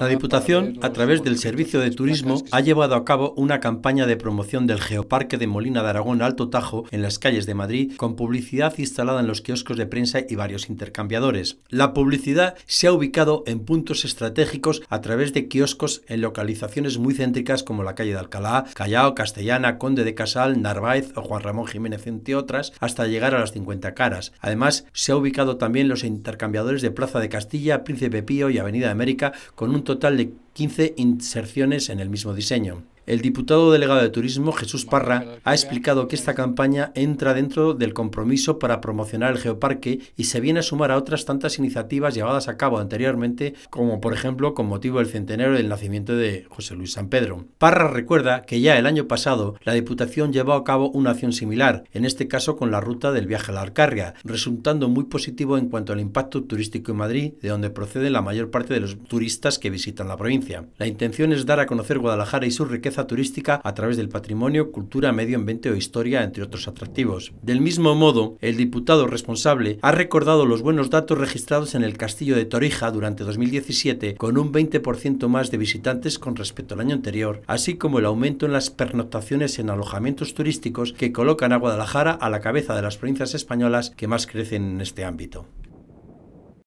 La Diputación, a través del Servicio de Turismo, ha llevado a cabo una campaña de promoción del Geoparque de Molina de Aragón Alto Tajo en las calles de Madrid, con publicidad instalada en los kioscos de prensa y varios intercambiadores. La publicidad se ha ubicado en puntos estratégicos a través de kioscos en localizaciones muy céntricas como la calle de Alcalá, Callao, Castellana, Conde de Casal, Narváez o Juan Ramón Jiménez, entre otras, hasta llegar a las 50 caras. Además, se ha ubicado también los intercambiadores de Plaza de Castilla, Príncipe Pío y Avenida América con un un total de 15 inserciones en el mismo diseño. El diputado delegado de Turismo, Jesús Parra, ha explicado que esta campaña entra dentro del compromiso para promocionar el geoparque y se viene a sumar a otras tantas iniciativas llevadas a cabo anteriormente, como por ejemplo con motivo del centenario del nacimiento de José Luis San Pedro. Parra recuerda que ya el año pasado la Diputación llevó a cabo una acción similar, en este caso con la ruta del viaje a la Alcarria, resultando muy positivo en cuanto al impacto turístico en Madrid, de donde procede la mayor parte de los turistas que visitan la provincia. La intención es dar a conocer Guadalajara y su riqueza turística a través del patrimonio, cultura, medio ambiente o historia, entre otros atractivos. Del mismo modo, el diputado responsable ha recordado los buenos datos registrados en el castillo de Torija durante 2017, con un 20% más de visitantes con respecto al año anterior, así como el aumento en las pernotaciones en alojamientos turísticos que colocan a Guadalajara a la cabeza de las provincias españolas que más crecen en este ámbito.